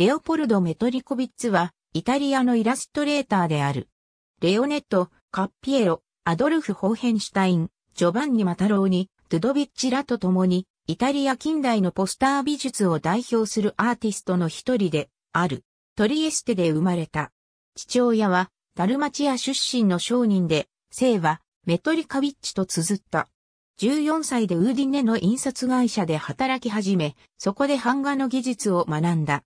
レオポルド・メトリコビッツは、イタリアのイラストレーターである。レオネット、カッピエロ、アドルフ・ホーヘンシュタイン、ジョバンニ・マタローニ、ドゥドビッチらと共に、イタリア近代のポスター美術を代表するアーティストの一人で、ある、トリエステで生まれた。父親は、ダルマチア出身の商人で、姓は、メトリカビッチと綴った。14歳でウーディネの印刷会社で働き始め、そこで版画の技術を学んだ。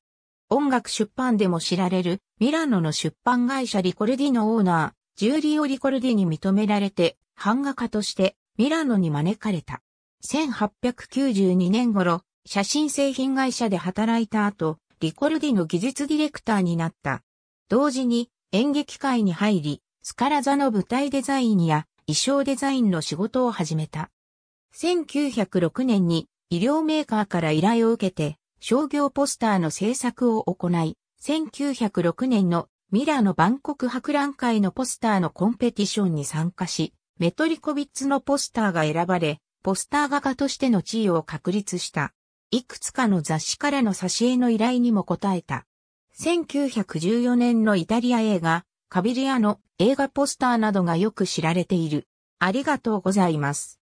音楽出版でも知られるミラノの出版会社リコルディのオーナー、ジューリオ・リコルディに認められて版画家としてミラノに招かれた。1892年頃、写真製品会社で働いた後、リコルディの技術ディレクターになった。同時に演劇界に入り、スカラ座の舞台デザインや衣装デザインの仕事を始めた。1906年に医療メーカーから依頼を受けて商業ポスターの制作を行い、1906年のミラーの万国博覧会のポスターのコンペティションに参加し、メトリコビッツのポスターが選ばれ、ポスター画家としての地位を確立した。いくつかの雑誌からの挿絵の依頼にも応えた。1914年のイタリア映画、カビリアの映画ポスターなどがよく知られている。ありがとうございます。